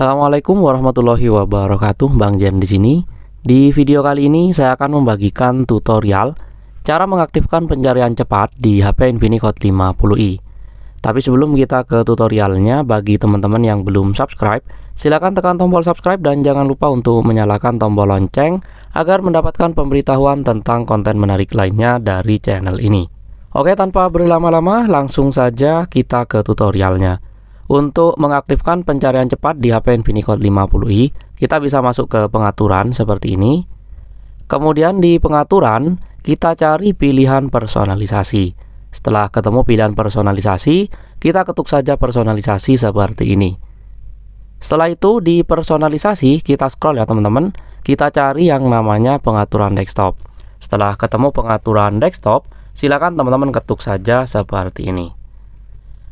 Assalamualaikum warahmatullahi wabarakatuh, Bang Jen di sini. Di video kali ini saya akan membagikan tutorial cara mengaktifkan pencarian cepat di HP Infinix Hot 50i. Tapi sebelum kita ke tutorialnya, bagi teman-teman yang belum subscribe, silakan tekan tombol subscribe dan jangan lupa untuk menyalakan tombol lonceng agar mendapatkan pemberitahuan tentang konten menarik lainnya dari channel ini. Oke, tanpa berlama-lama, langsung saja kita ke tutorialnya. Untuk mengaktifkan pencarian cepat di HP Infinicode 50i, kita bisa masuk ke pengaturan seperti ini. Kemudian di pengaturan, kita cari pilihan personalisasi. Setelah ketemu pilihan personalisasi, kita ketuk saja personalisasi seperti ini. Setelah itu di personalisasi kita scroll ya teman-teman, kita cari yang namanya pengaturan desktop. Setelah ketemu pengaturan desktop, silakan teman-teman ketuk saja seperti ini.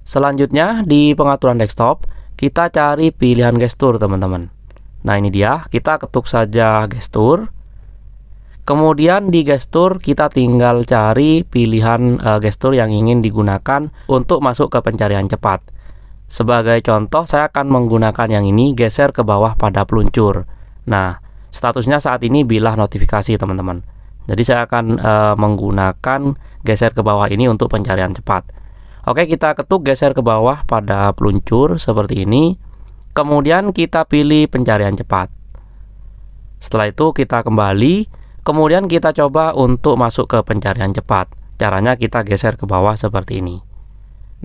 Selanjutnya di pengaturan desktop, kita cari pilihan gestur teman-teman. Nah ini dia, kita ketuk saja gestur. Kemudian di gestur kita tinggal cari pilihan e, gestur yang ingin digunakan untuk masuk ke pencarian cepat. Sebagai contoh, saya akan menggunakan yang ini, geser ke bawah pada peluncur. Nah, statusnya saat ini bilah notifikasi teman-teman. Jadi saya akan e, menggunakan geser ke bawah ini untuk pencarian cepat. Oke, kita ketuk geser ke bawah pada peluncur seperti ini. Kemudian kita pilih pencarian cepat. Setelah itu kita kembali, kemudian kita coba untuk masuk ke pencarian cepat. Caranya kita geser ke bawah seperti ini.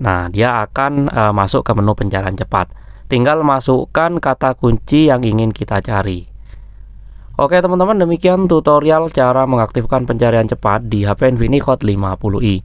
Nah, dia akan e, masuk ke menu pencarian cepat. Tinggal masukkan kata kunci yang ingin kita cari. Oke teman-teman, demikian tutorial cara mengaktifkan pencarian cepat di HP Infinix Hot 50i.